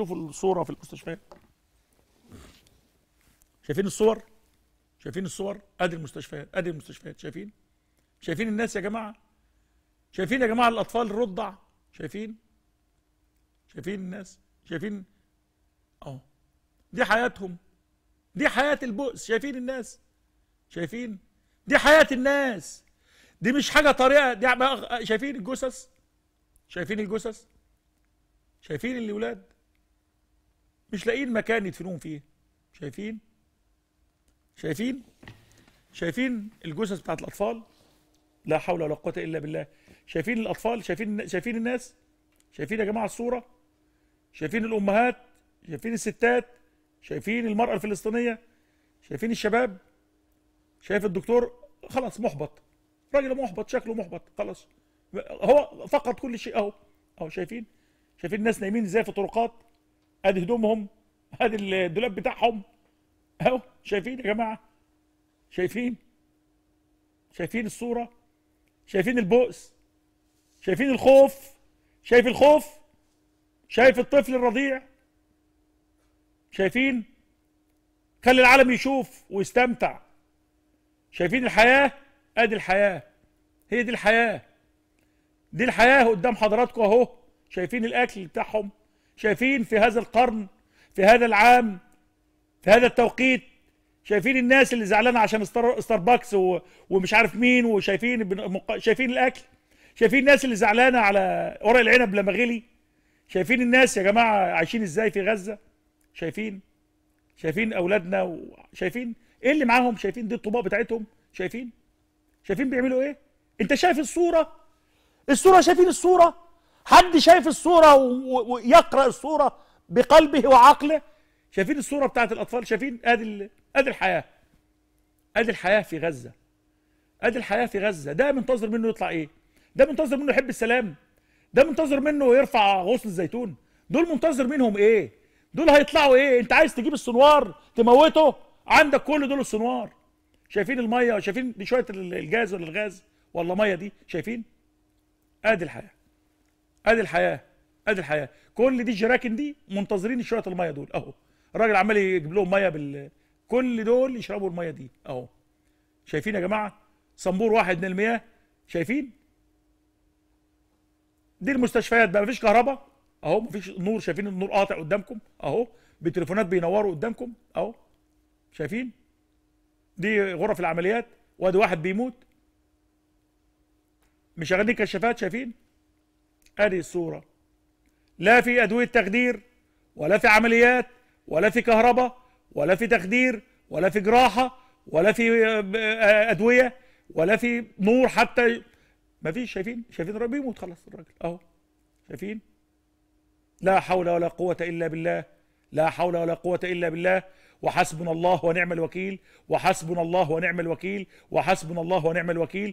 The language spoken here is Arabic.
شوفوا الصوره في المستشفيات شايفين الصور شايفين الصور ادي المستشفيات ادي المستشفيات شايفين شايفين الناس يا جماعه شايفين يا جماعه الاطفال الرضع شايفين شايفين الناس شايفين اهو دي حياتهم دي حياه البؤس شايفين الناس شايفين دي حياه الناس دي مش حاجه طريقه دي شايفين الجثث شايفين الجثث شايفين الاولاد مش لاقيين مكان يدفنوهم فيه شايفين شايفين شايفين الجثث بتاعت الاطفال لا حول ولا قوه الا بالله شايفين الاطفال شايفين شايفين الناس شايفين يا جماعه الصوره شايفين الامهات شايفين الستات شايفين المراه الفلسطينيه شايفين الشباب شايف الدكتور خلاص محبط راجل محبط شكله محبط خلاص هو فقد كل شيء اهو اهو شايفين شايفين الناس نايمين ازاي في الطرقات ادي هدومهم ادي الدولاب بتاعهم اهو شايفين يا جماعه شايفين شايفين الصوره شايفين البؤس شايفين الخوف شايف الخوف شايف الطفل الرضيع شايفين خلي العالم يشوف ويستمتع شايفين الحياه ادي آه، الحياه هي دي الحياه دي الحياه قدام حضراتكم اهو شايفين الاكل بتاعهم شايفين في هذا القرن في هذا العام في هذا التوقيت شايفين الناس اللي زعلانه عشان ستاربكس ومش عارف مين وشايفين شايفين الاكل شايفين الناس اللي زعلانه على ورق العنب لما غلي شايفين الناس يا جماعه عايشين ازاي في غزه شايفين شايفين اولادنا وشايفين ايه اللي معاهم شايفين دي الطباق بتاعتهم شايفين شايفين بيعملوا ايه انت شايف الصوره الصوره شايفين الصوره حد شايف الصوره ويقرا الصوره بقلبه وعقله شايفين الصوره بتاعت الاطفال شايفين ادي ادي الحياه ادي الحياه في غزه ادي الحياه في غزه ده منتظر منه يطلع ايه ده منتظر منه يحب السلام ده منتظر منه يرفع غصن الزيتون دول منتظر منهم ايه دول هيطلعوا ايه انت عايز تجيب السنوار تموته عندك كل دول السنوار شايفين الميه شايفين دي شويه الجاز ولا الغاز ولا ميه دي شايفين ادي الحياه ادي الحياه ادي الحياه كل دي الجراكن دي منتظرين شويه الميه دول اهو الراجل عمال يجيب لهم ميه بال كل دول يشربوا الميه دي اهو شايفين يا جماعه صنبور واحد من المياه شايفين دي المستشفيات بقى مفيش كهرباء اهو مفيش نور شايفين النور قاطع قدامكم اهو بتليفونات بينوروا قدامكم اهو شايفين دي غرف العمليات وادي واحد بيموت مش شغالين كشافات شايفين ادي الصوره لا في ادويه تخدير ولا في عمليات ولا في كهرباء ولا في تخدير ولا في جراحه ولا في آه، آه، ادويه ولا في نور حتى ما فيش شايفين شايفين الراجل بيموت خلاص الراجل اهو شايفين لا حول ولا قوه الا بالله لا حول ولا قوه الا بالله وحسبنا الله ونعم الوكيل وحسبنا الله ونعم الوكيل وحسبنا الله ونعم الوكيل